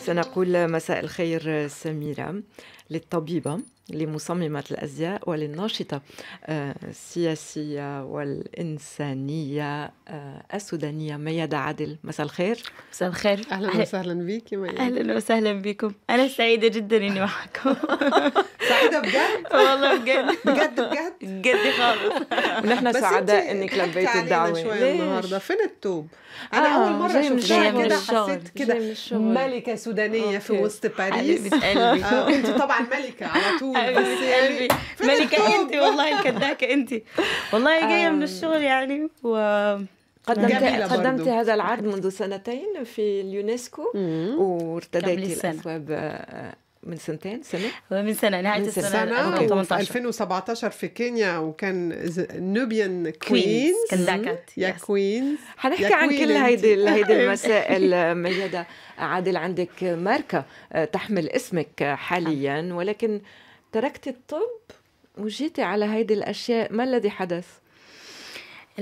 سنقول مساء الخير سميرة للطبيبة لمصممة الأزياء وللناشطة السياسية والإنسانية السودانية ميادة عادل مساء الخير مساء الخير أهلا وسهلا بك أهلا وسهلا بكم أنا سعيدة جدا إني معكم سعيدة بجد؟ والله بجد بجد بجد بجد خالص ونحن سعداء إنك لبيت الدعوة شوية النهاردة فين التوب؟ أنا آه أول مرة شفتها كده حسيت كده ملكة سودانية في وسط باريس قلبي آه، انت طبعا ملكة على طول حبيبتي يعني قلبي ملكه انت والله الكداكه انت والله جايه من الشغل يعني و قدمت قدمت هذا العرض منذ سنتين في اليونسكو وارتديتي الاثواب آه، من سنتين سنة؟ من سنة نهاية السنة سنة 2018 2017 في كينيا وكان نوبيان كوينز كنداكات يا كوينز حنحكي عن كل هيدي هيدي المسائل ميادة عادل عندك ماركة آه، تحمل اسمك آه، حاليا ولكن تركت الطب وجيتي على هيدي الأشياء ما الذي حدث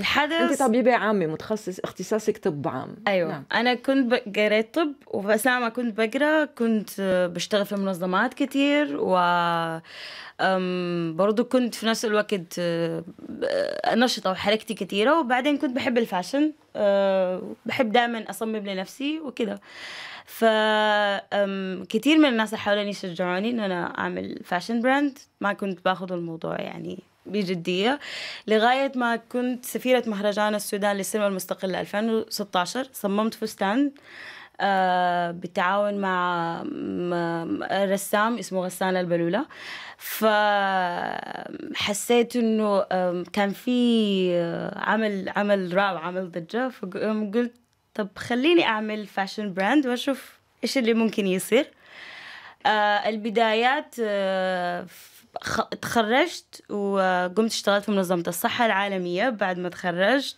الحدث انت طبيبه عامه متخصص اختصاصك طب عام ايوه نعم. انا كنت قريت طب وبس ما كنت بقرا كنت بشتغل في منظمات كتير و برضه كنت في نفس الوقت آه، نشطة وحركتي كتيرة وبعدين كنت بحب الفاشن آه، بحب دائما أصمم لنفسي وكده فكتير من الناس اللي حواليني شجعوني إن أنا أعمل فاشن براند ما كنت باخذ الموضوع يعني بجدية لغاية ما كنت سفيرة مهرجان السودان للسينما المستقلة 2016 صممت فستان آه، بالتعاون مع رسام اسمه غسان البلولة فحسيت انه كان في آه، عمل عمل رائع عمل ضجة فقلت طب خليني اعمل فاشن براند واشوف ايش اللي ممكن يصير آه، البدايات تخرجت وقمت اشتغلت في منظمة الصحة العالمية بعد ما تخرجت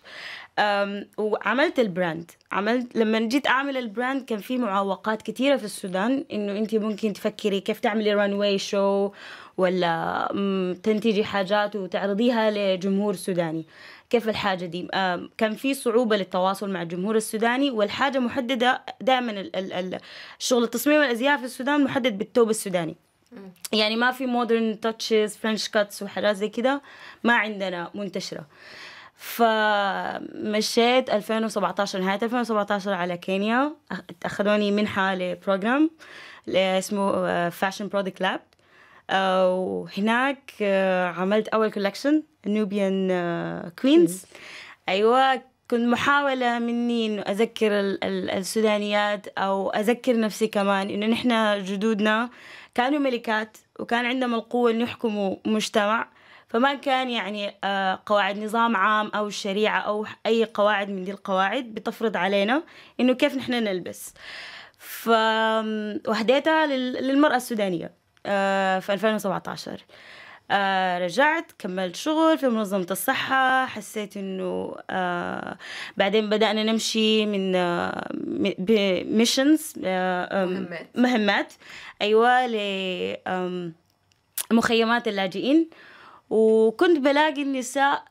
وعملت البراند عملت لما جيت اعمل البراند كان في معوقات كثيره في السودان انه انت ممكن تفكري كيف تعملي ران واي شو ولا تنتجي حاجات وتعرضيها لجمهور سوداني كيف الحاجه دي كان في صعوبه للتواصل مع الجمهور السوداني والحاجه محدده دائما الشغل التصميم الازياء في السودان محدد بالتوب السوداني يعني ما في مودرن تاتشز فرنش كاتس وحاجات زي كده ما عندنا منتشره فمشيت 2017 نهاية 2017 على كينيا أخذوني منحة لبروجرام اسمه فاشن برودكت لاب وهناك آه، عملت أول كولكشن نوبيان كوينز أيوة كنت محاولة مني إنه أذكر السودانيات أو أذكر نفسي كمان إنه نحن جدودنا كانوا ملكات وكان عندهم القوة أن يحكموا مجتمع فما كان يعني آه، قواعد نظام عام أو الشريعة أو أي قواعد من دي القواعد بتفرض علينا إنه كيف نحن نلبس ف للمرأة السودانية آه، في 2017 آه رجعت كملت شغل في منظمة الصحة حسيت إنه آه بعدين بدأنا نمشي من آه آه مهمات أيوة لمخيمات اللاجئين وكنت بلاقي النساء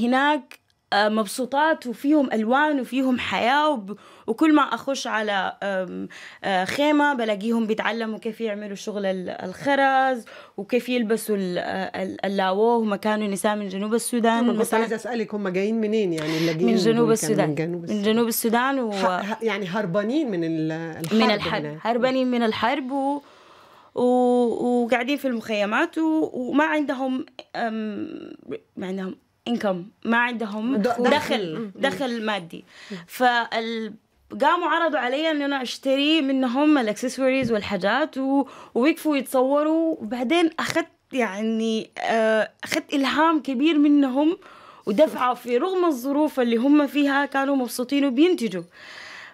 هناك آه، مبسوطات وفيهم الوان وفيهم حياه وب... وكل ما اخش على آه، خيمه بلاقيهم بيتعلموا كيف يعملوا شغل الخرز وكيف يلبسوا آه، اللاوو هم كانوا نساء من جنوب السودان بس عايزه اسالك هم جايين منين يعني اللي جايين من جنوب السودان من جنوب السودان, من جنوب السودان و... يعني هربانين من الحرب من الحرب هنا. هربانين من الحرب و... و... وقاعدين في المخيمات و... وما عندهم ما عندهم انكم ما عندهم دخل دخل, مادي فال قاموا عرضوا علي ان انا اشتري منهم الاكسسوارز والحاجات و... يتصوروا وبعدين اخذت يعني آه، اخذت الهام كبير منهم ودفعه في رغم الظروف اللي هم فيها كانوا مبسوطين وبينتجوا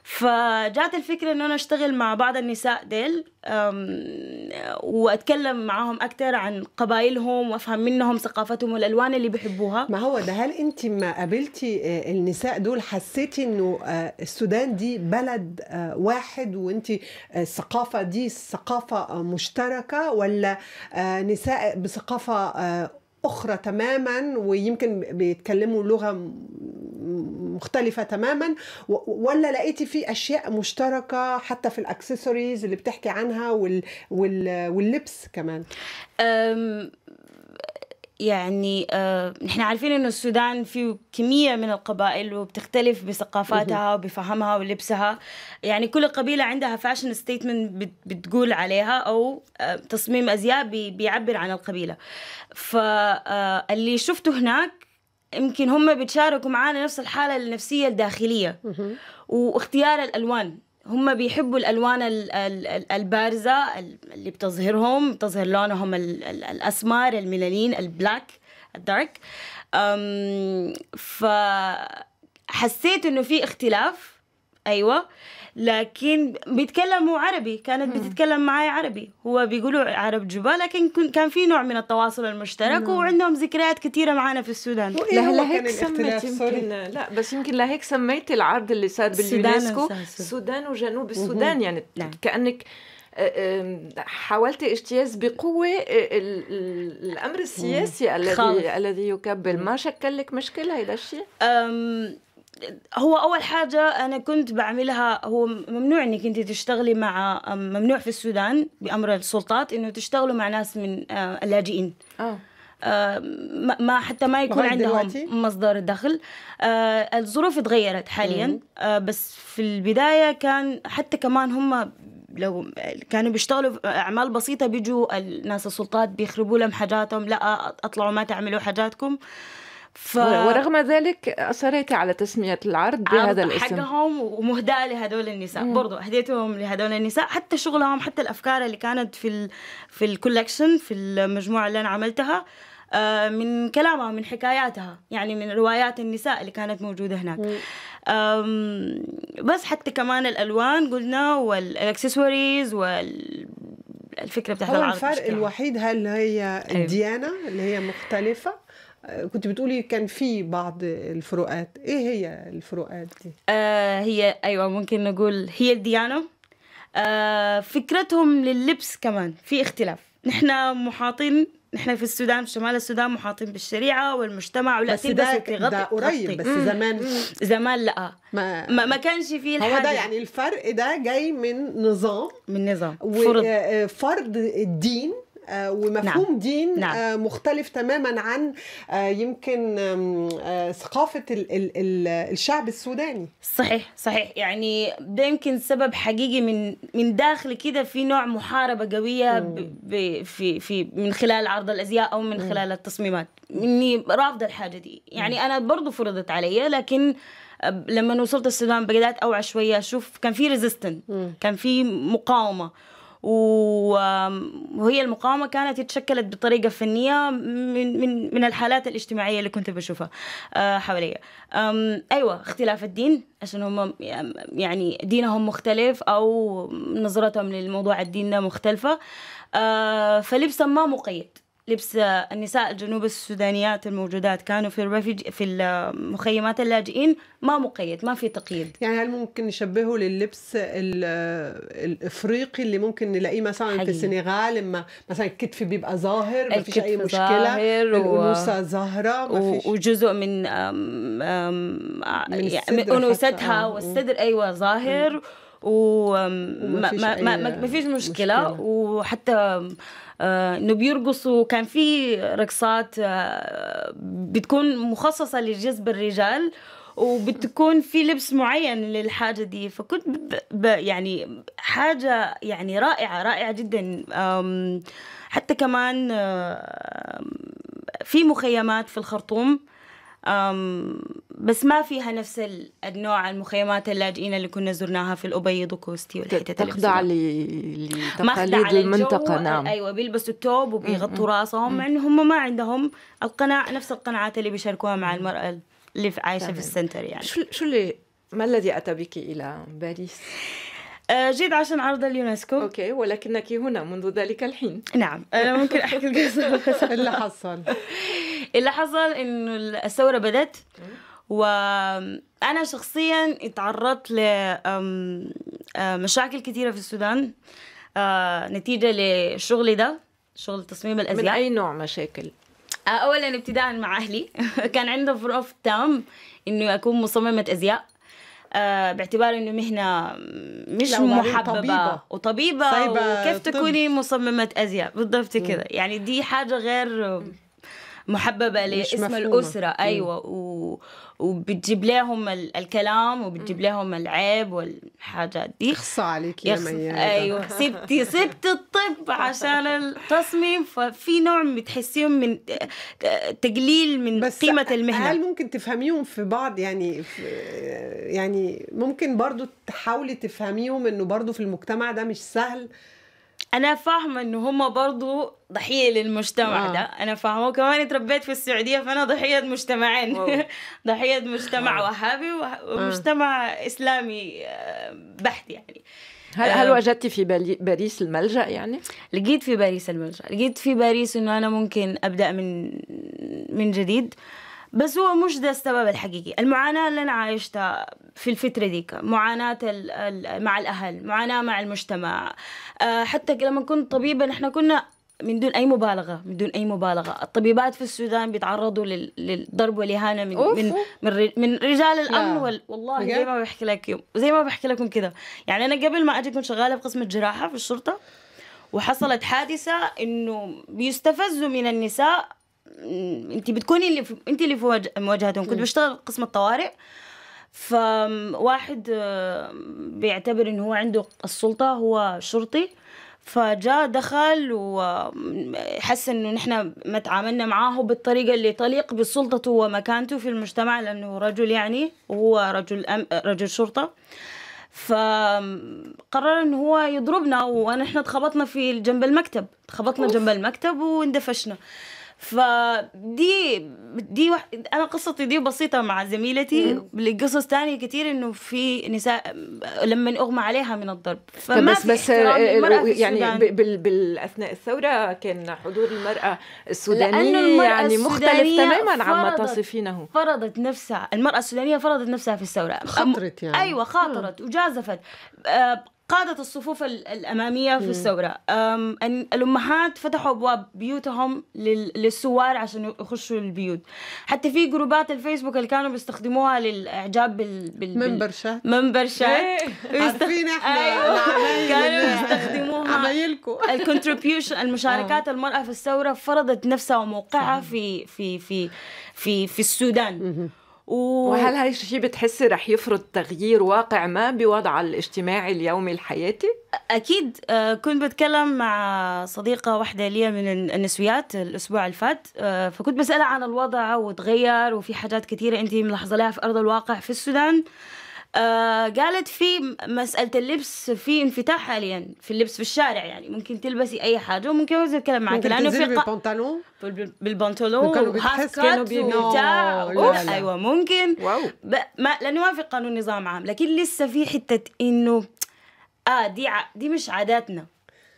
فجات الفكرة إنه أنا أشتغل مع بعض النساء ديل وأتكلم معاهم أكثر عن قبائلهم وأفهم منهم ثقافتهم والألوان اللي بيحبوها ما هو ده هل أنت ما قابلتي آه، النساء دول حسيتي إنه آه، السودان دي بلد آه، واحد وأنت الثقافة دي ثقافة مشتركة ولا نساء بثقافة أخرى تماما ويمكن بيتكلموا لغة مختلفه تماما ولا لقيتي في اشياء مشتركه حتى في الاكسسوارز اللي بتحكي عنها وال وال واللبس كمان يعني آه نحن عارفين انه السودان فيه كميه من القبائل وبتختلف بثقافاتها وبفهمها ولبسها يعني كل قبيله عندها فاشن ستيتمنت بتقول عليها او آه تصميم ازياء بيعبر عن القبيله فاللي شفته هناك يمكن هم بيتشاركوا معانا نفس الحالة النفسية الداخلية واختيار الألوان هم بيحبوا الألوان البارزة اللي بتظهرهم بتظهر لونهم الأسمر الميلانين البلاك الدارك فحسيت إنه في اختلاف أيوة لكن بيتكلموا عربي كانت بتتكلم معي عربي هو بيقولوا عرب جبا لكن كان في نوع من التواصل المشترك وعندهم ذكريات كثيره معنا في السودان لهيك سميت يمكن لا بس يمكن لهيك سميت العرض اللي صار باليونسكو السودان وجنوب السودان يعني نعم. كانك آه، حاولت اجتياز بقوة آه، الأمر السياسي الذي الذي يكبل ما شكل لك مشكلة هذا الشيء؟ هو اول حاجه انا كنت بعملها هو ممنوع انك انت تشتغلي مع ممنوع في السودان بامر السلطات انه تشتغلوا مع ناس من آه، اللاجئين آه. آه، ما حتى ما يكون عندهم مصدر دخل آه، الظروف تغيرت حاليا بس في البدايه كان حتى كمان هم لو كانوا بيشتغلوا اعمال بسيطه بيجوا الناس السلطات بيخربوا لهم حاجاتهم لا اطلعوا ما تعملوا حاجاتكم آه ف... ورغم ذلك اصريت على تسميه العرض بهذا الاسم حقهم ومهداه لهدول النساء مم. برضو اهديتهم لهدول النساء حتى شغلهم حتى الافكار اللي كانت في ال... في الكولكشن في المجموعه اللي انا عملتها آه، من كلامها من حكاياتها يعني من روايات النساء اللي كانت موجودة هناك بس حتى كمان الألوان قلنا والأكسسواريز وال الفكره بتاعت العرض الفرق الوحيد هل هي أيوه. الديانه اللي هي مختلفه كنت بتقولي كان في بعض الفروقات ايه هي الفروقات دي آه هي ايوه ممكن نقول هي الديانه آه فكرتهم لللبس كمان في اختلاف نحن محاطين نحن في السودان في شمال السودان محاطين بالشريعه والمجتمع ولا بس ده, ده, ده قريب بس زمان زمان لا ما ما, ما كانش في الحاجه هو ده يعني الفرق ده جاي من نظام من نظام فرض آه، فرض الدين آه، ومفهوم نعم. دين نعم. آه، مختلف تماما عن آه، يمكن ثقافة الشعب السوداني صحيح صحيح يعني ده يمكن سبب حقيقي من من داخل كده في نوع محاربة قوية في في من خلال عرض الأزياء أو من خلال التصميمات إني رافضة الحاجة دي يعني أنا برضو فرضت علي لكن لما وصلت السودان بدات اوعى شويه اشوف كان في ريزيستنت كان في مقاومه وهي المقاومة كانت تشكلت بطريقة فنية من من من الحالات الاجتماعية اللي كنت بشوفها آه، حواليا أيوة اختلاف الدين عشان هم يعني دينهم مختلف أو نظرتهم للموضوع الدين مختلفة آه، فلبسا ما مقيد لبس النساء الجنوب السودانيات الموجودات كانوا في الرفج في المخيمات اللاجئين ما مقيد ما في تقييد يعني هل ممكن نشبهه للبس الافريقي اللي ممكن نلاقيه مثلا حقيقي. في السنغال لما مثلا الكتف بيبقى ظاهر ما فيش اي مشكله ظاهر الانوثه ظاهره و... وجزء من أم أم من يعني انوثتها والصدر ايوه ظاهر م. وما ما, ما, ما فيش مشكلة, مشكلة. وحتى آه، انه بيرقصوا كان في رقصات آه، بتكون مخصصة لجذب الرجال وبتكون في لبس معين للحاجه دي فكنت ب... ب... يعني حاجه يعني رائعه رائعه جدا حتى كمان في مخيمات في الخرطوم بس ما فيها نفس النوع المخيمات اللاجئين اللي كنا زرناها في الأبيض وكوستي والحتت تخضع لتقاليد المنطقة نعم أيوة بيلبسوا التوب وبيغطوا راسهم مع إنه هم ما عندهم القناع نفس القناعات اللي بيشاركوها مع المرأة اللي عايشة في السنتر يعني شو شو اللي ما الذي أتى بك إلى باريس؟ أه، جيت عشان عرض اليونسكو اوكي ولكنك هنا منذ ذلك الحين نعم انا ممكن احكي القصه اللي حصل اللي حصل انه الثوره بدت وانا شخصيا اتعرضت لمشاكل كثيره في السودان آه، نتيجه لشغلي ده شغل تصميم الازياء من اي نوع مشاكل آه، اولا ابتداء مع اهلي كان عندهم رفض تام انه اكون مصممه ازياء آه، باعتبار انه مهنه مش محببه طبيبة. وطبيبه وكيف تكوني مصممه ازياء بالضبط كده يعني دي حاجه غير محببه لاسم الاسره ايوه و... وبتجيب لهم الكلام وبتجيب لهم العيب والحاجات دي يخصى عليك يا يخص... ايوه سبتي سبت الطب عشان التصميم ففي نوع بتحسيهم من تقليل من بس قيمه المهنه هل ممكن تفهميهم في بعض يعني في يعني ممكن برضو تحاولي تفهميهم انه برضو في المجتمع ده مش سهل انا فاهمه انه هم برضو ضحيه للمجتمع آه. ده انا فاهمه وكمان تربيت في السعوديه فانا ضحيه مجتمعين ضحيه مجتمع آه. وهابي ومجتمع آه. اسلامي بحت يعني هل هل آه. وجدتي في باريس الملجا يعني؟ لقيت في باريس الملجا، لقيت في باريس انه انا ممكن ابدا من من جديد آه بس هو مش ده السبب الحقيقي المعاناة اللي أنا عايشتها في الفترة ديك معاناة مع الأهل معاناة مع المجتمع آه، حتى لما كنت طبيبة نحن كنا من دون اي مبالغه من دون اي مبالغه الطبيبات في السودان بيتعرضوا للضرب والاهانه من أوف. من من رجال الامن وال... والله زي ما بحكي لك زي ما بحكي لكم كده يعني انا قبل ما اجي كنت شغاله في قسم الجراحه في الشرطه وحصلت حادثه انه بيستفزوا من النساء انت بتكوني اللي في... انت اللي في مواجهتهم كنت بشتغل قسم الطوارئ فواحد آه، بيعتبر انه هو عنده السلطه هو شرطي فجاء دخل وحس آه، انه نحن ما تعاملنا معاه بالطريقه اللي تليق بسلطته ومكانته في المجتمع لانه رجل يعني وهو رجل أم رجل شرطه فقرر انه هو يضربنا ونحن اتخبطنا في جنب المكتب اتخبطنا جنب المكتب واندفشنا فدي دي وح... انا قصتي دي بسيطه مع زميلتي لقصص تانية كتير انه في نساء لما اغمى عليها من الضرب فما بس بس يعني بال... بالاثناء الثوره كان حضور المراه السودانيه المرأة يعني مختلف تماما عما تصفينه فرضت نفسها المراه السودانيه فرضت نفسها في الثوره خاطرت يعني ايوه خاطرت وجازفت أه، قادة الصفوف الأمامية في الثورة الأمهات فتحوا أبواب بيوتهم للسوار عشان يخشوا البيوت حتى في جروبات الفيسبوك اللي كانوا بيستخدموها للإعجاب بال, بال... منبر شات منبر شات إيه، عارفين احنا أيوه. كانوا بيستخدموها الكونتريبيوشن المشاركات آه. المرأة في الثورة فرضت نفسها وموقعها في في في في في السودان و... وهل هاي الشيء بتحسي رح يفرض تغيير واقع ما بوضع الاجتماعي اليومي الحياتي؟ أكيد آه، كنت بتكلم مع صديقة واحدة لي من النسويات الأسبوع الفات آه، فكنت بسألها عن الوضع وتغير وفي حاجات كثيرة أنت ملاحظة لها في أرض الواقع في السودان آه، قالت في مسألة اللبس في انفتاح حاليا في اللبس في الشارع يعني ممكن تلبسي أي حاجة وممكن الناس أتكلم معك لأنه في بالبنطلون بالبنطلون وهاف كات وبتاع أيوه ممكن واو. ب... ما... لأنه ما في قانون نظام عام لكن لسه في حتة إنه آه دي ع... دي مش عاداتنا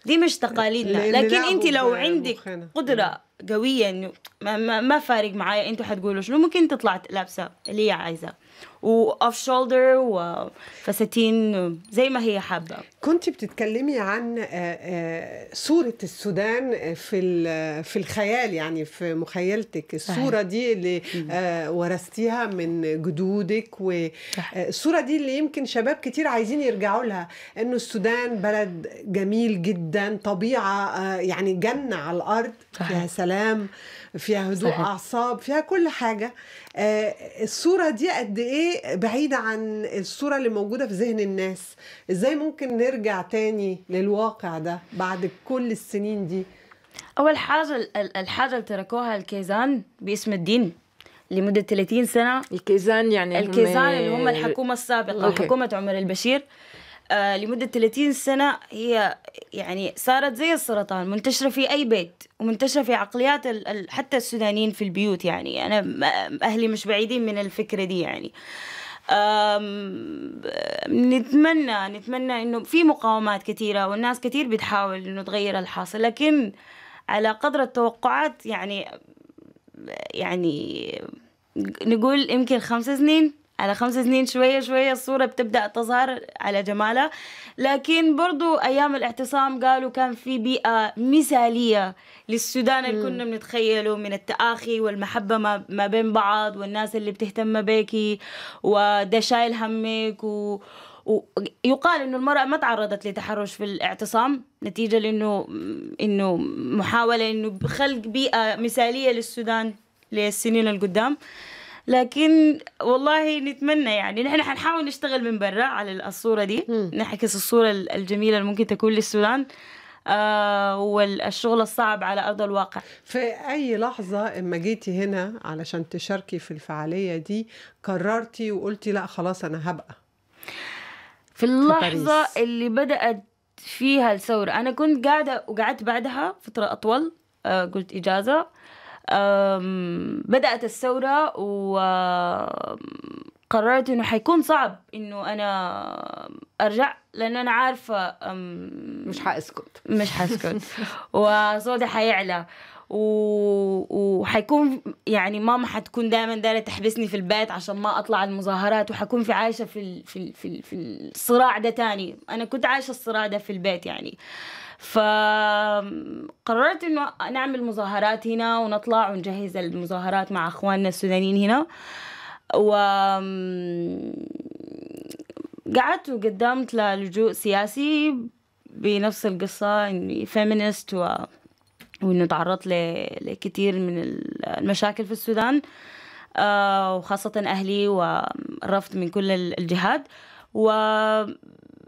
دي مش تقاليدنا لكن انت لو عندك قدره قويه انه ما, ما, ما فارق معايا انتوا حتقولوا شنو ممكن تطلع لابسه اللي هي عايزه واوف شولدر وفساتين زي ما هي حابه كنت بتتكلمي عن آه، آه، صوره السودان في في الخيال يعني في مخيلتك الصوره دي اللي آه، ورثتيها من جدودك والصوره دي اللي يمكن شباب كتير عايزين يرجعوا لها انه السودان بلد جميل جدا طبيعه يعني جنه على الارض يا سلام فيها هدوء صحيح. اعصاب فيها كل حاجه آه الصوره دي قد ايه بعيده عن الصوره اللي موجوده في ذهن الناس ازاي ممكن نرجع تاني للواقع ده بعد كل السنين دي اول حاجه الحاجه اللي تركوها الكيزان باسم الدين لمده 30 سنه الكيزان يعني الكيزان اللي هم الحكومه السابقه أوكي. حكومه عمر البشير آه، لمدة 30 سنة هي يعني صارت زي السرطان منتشرة في أي بيت ومنتشرة في عقليات ال حتى السودانيين في البيوت يعني أنا أهلي مش بعيدين من الفكرة دي يعني نتمنى نتمنى انه في مقاومات كثيره والناس كثير بتحاول انه تغير الحاصل لكن على قدر التوقعات يعني يعني نقول يمكن خمس سنين على خمس سنين شوية شوية الصورة بتبدأ تظهر على جمالها لكن برضو أيام الاعتصام قالوا كان في بيئة مثالية للسودان اللي كنا بنتخيله من التآخي والمحبة ما بين بعض والناس اللي بتهتم بيكي وده شايل همك و... ويقال انه المراه ما تعرضت لتحرش في الاعتصام نتيجه لانه انه محاوله انه خلق بيئه مثاليه للسودان للسنين القدام لكن والله نتمنى يعني نحن حنحاول نشتغل من برا على الصورة دي نعكس الصورة الجميلة اللي ممكن تكون للسودان آه والشغل الصعب على ارض الواقع في اي لحظه اما جيتي هنا علشان تشاركي في الفعاليه دي قررتي وقلتي لا خلاص انا هبقى في اللحظه في اللي بدات فيها الثوره انا كنت قاعده وقعدت بعدها فتره اطول آه قلت اجازه بدأت الثورة وقررت إنه حيكون صعب إنه أنا أرجع لأن أنا عارفة مش حأسكت مش حأسكت وصوتي حيعلى و... وحيكون يعني ماما حتكون دائما دايره تحبسني في البيت عشان ما اطلع المظاهرات وحكون في عايشه في ال... في ال... في, ال... في الصراع ده تاني انا كنت عايشه الصراع ده في البيت يعني آه فقررت انه نعمل مظاهرات هنا ونطلع ونجهز المظاهرات مع اخواننا السودانيين هنا و قعدت وقدمت للجوء سياسي بنفس القصة إني فيمينيست و... وإنه تعرضت ل... لكثير من المشاكل في السودان آه، وخاصة أهلي ورفض من كل الجهات و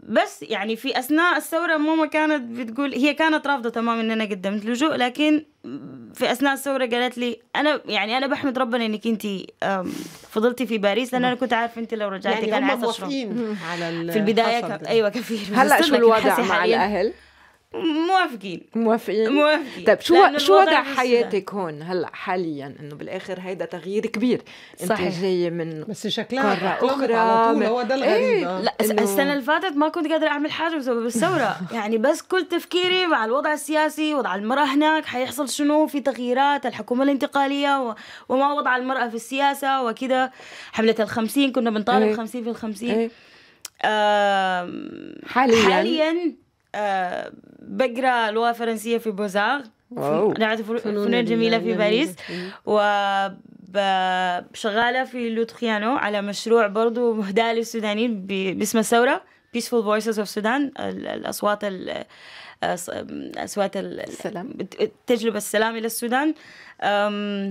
بس يعني في اثناء الثوره ماما كانت بتقول هي كانت رافضه تماما ان انا قدمت لجوء لكن في اثناء الثوره قالت لي انا يعني انا بحمد ربنا انك انت فضلتي في باريس لان انا كنت عارفه انت لو رجعتي يعني كان هم موافقين على في البدايه كان ايوه كثير هلا شو الوضع مع الاهل؟ موافقين موافقين موافقين طيب شو شو وضع حياتك هون هلا حاليا انه بالاخر هيدا تغيير كبير صحيح. انت جايه من بس شكلها قاره اخرى على طول هو ده الغريب ايه. آه. لا إنو... السنه اللي فاتت ما كنت قادره اعمل حاجه بسبب الثوره يعني بس كل تفكيري مع الوضع السياسي وضع المراه هناك حيحصل شنو في تغييرات الحكومه الانتقاليه و... وما وضع المراه في السياسه وكذا حمله ال50 كنا بنطالب ايه. 50 في ال ايه. آه... حاليا حاليا آه، بقرا لغه فرنسيه في بوزار جامعه فنون جميله في باريس و شغالة في لوتخيانو على مشروع برضو مهداة للسودانيين باسم الثورة Peaceful Voices of Sudan الأصوات آه، أصوات السلام تجلب السلام إلى السودان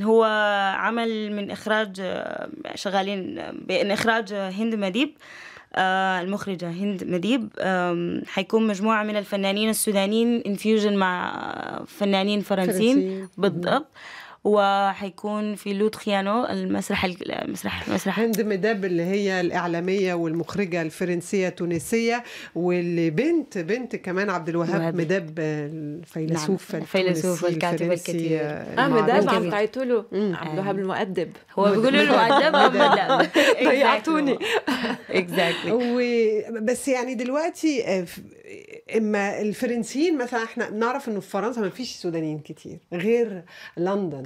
هو عمل من إخراج آه، شغالين من إخراج هند مديب آه، المخرجة هند مديب حيكون مجموعة من الفنانين السودانيين انفيوجن مع فنانين فرنسيين بالضبط وحيكون في لو خيانو المسرح المسرح المسرح هند مداب اللي هي الاعلاميه والمخرجه الفرنسيه التونسيه واللي بنت بنت كمان عبد الوهاب مداب الفيلسوف نعم. الفيلسوف والكاتب الكتير اه مداب عم تعيطوا له عبد الوهاب آه. المؤدب هو بيقولوا له ام مداب ضيعتوني اكزاكتلي بس يعني دلوقتي آه، اما الفرنسيين مثلا احنا نعرف انه في فرنسا ما فيش سودانيين كتير غير لندن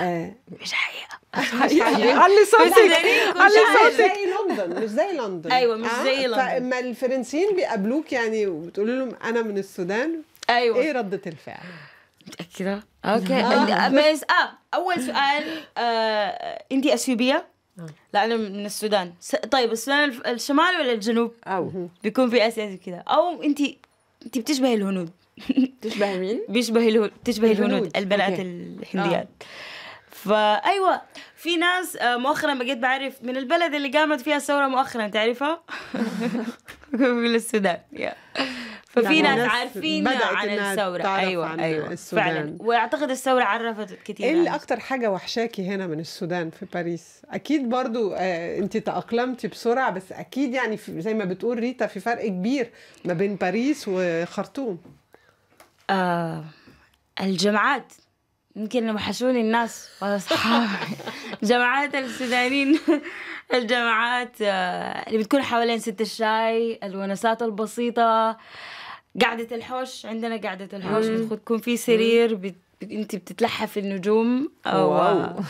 آه. مش حقيقه مش يعني حقيقه علي صوتك علي صوتك زي لندن مش زي لندن ايوه مش آه، زي لندن فاما الفرنسيين بيقابلوك يعني وبتقول لهم انا من السودان ايوه ايه رده الفعل؟ متاكده؟ اوكي آه. بس اه اول سؤال انت اثيوبيه؟ لا انا من السودان طيب السودان الشمال ولا الجنوب؟ أو. بيكون في اسيا كده او انت انت بتشبهي الهنود تشبه مين؟ بيشبه الهنود تشبه الهنود, الهنود. البنات الهنديات آه. فايوه في ناس آه، مؤخرا بقيت بعرف من البلد اللي قامت فيها الثوره مؤخرا تعرفها؟ من السودان ففي ناس عارفين عن الثوره ايوه عن ايوه السودان. فعلا واعتقد الثوره عرفت كثير ايه اللي اكتر حاجه وحشاكي هنا من السودان في باريس اكيد برضو آه، انت تاقلمتي بسرعه بس اكيد يعني زي ما بتقول ريتا في فرق كبير ما بين باريس وخرطوم آه الجماعات يمكن وحشوني الناس واصحابي جماعات السودانيين الجماعات آه، اللي بتكون حوالين ست الشاي الونسات البسيطة قعدة الحوش عندنا قعدة الحوش بتكون في سرير بت... انت بتتلحى في النجوم آه، أو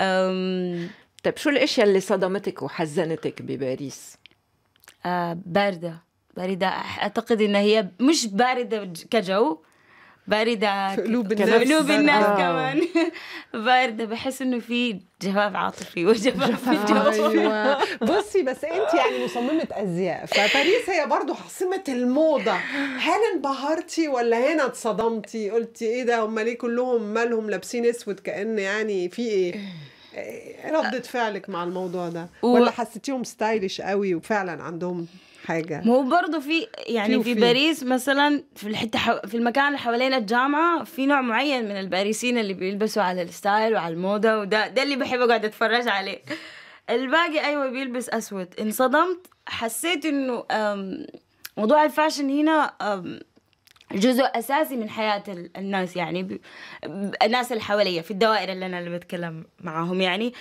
أم... طيب شو الاشياء اللي صدمتك وحزنتك بباريس؟ آه باردة باردة أعتقد إن هي مش باردة كجو باردة في قلوب الناس, قلوب الناس آه. كمان باردة بحس إنه في جفاف عاطفي وجفاف أيوة. بصي بس أنت يعني مصممة أزياء فباريس هي برضو عاصمة الموضة هل انبهرتي ولا هنا اتصدمتي قلتي إيه ده هم ليه كلهم مالهم لابسين أسود كأن يعني في إيه, إيه، ردة فعلك مع الموضوع ده ولا حسيتيهم ستايلش قوي وفعلا عندهم حاجه مو برضو برضه في يعني في, باريس مثلا في الحته في المكان اللي حوالين الجامعه في نوع معين من الباريسيين اللي بيلبسوا على الستايل وعلى الموضه وده ده اللي بحب اقعد اتفرج عليه الباقي ايوه بيلبس اسود انصدمت حسيت انه موضوع الفاشن هنا جزء اساسي من حياه الناس يعني ب... الناس اللي حواليا في الدوائر اللي انا اللي بتكلم معاهم يعني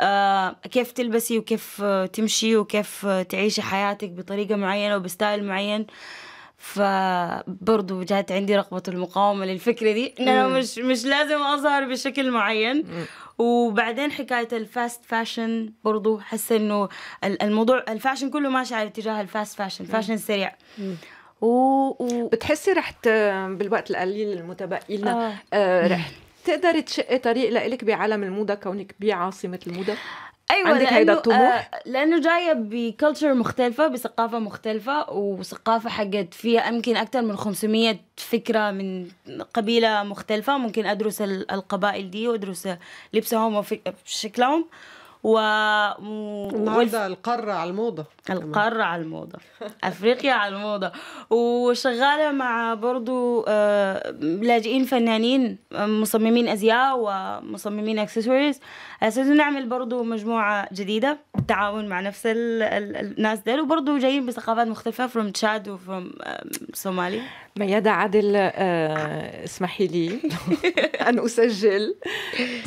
آه كيف تلبسي وكيف تمشي وكيف تعيشي حياتك بطريقه معينه وبستايل معين فبرضو جات عندي رغبة المقاومة للفكرة دي إن أنا مش مش لازم أظهر بشكل معين وبعدين حكاية الفاست فاشن برضو حس إنه الموضوع الفاشن كله ماشي على اتجاه الفاست فاشن فاشن سريع رح ت... بالوقت القليل المتبقي لنا آه. آه. رح تقدري تشقي طريق لإلك بعالم الموضة كونك بعاصمة الموضة؟ ايوه عندك هيدا الطموح؟ آه لانه جايه بكلتشر مختلفه بثقافه مختلفه وثقافه حقت فيها يمكن اكثر من 500 فكره من قبيله مختلفه ممكن ادرس القبائل دي وادرس لبسهم وشكلهم وفك... و... النهارده والف... القارة على الموضة القارة على الموضة أفريقيا على الموضة وشغالة مع برضو آه، لاجئين فنانين مصممين أزياء ومصممين أكسسوارز أساس نعمل برضو مجموعة جديدة تعاون مع نفس ال... الناس دول وبرضو جايين بثقافات مختلفة from تشاد و سومالي ميادة عادل آه، اسمحي لي أن أسجل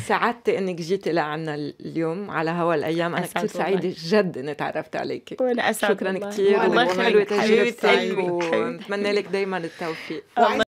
سعدتي أنك جيتي لعنا اليوم على هوا الأيام أنا كثير سعيدة جد أني تعرفت عليك شكرا كثير والله حلوة تجربتك ونتمنى لك دايما التوفيق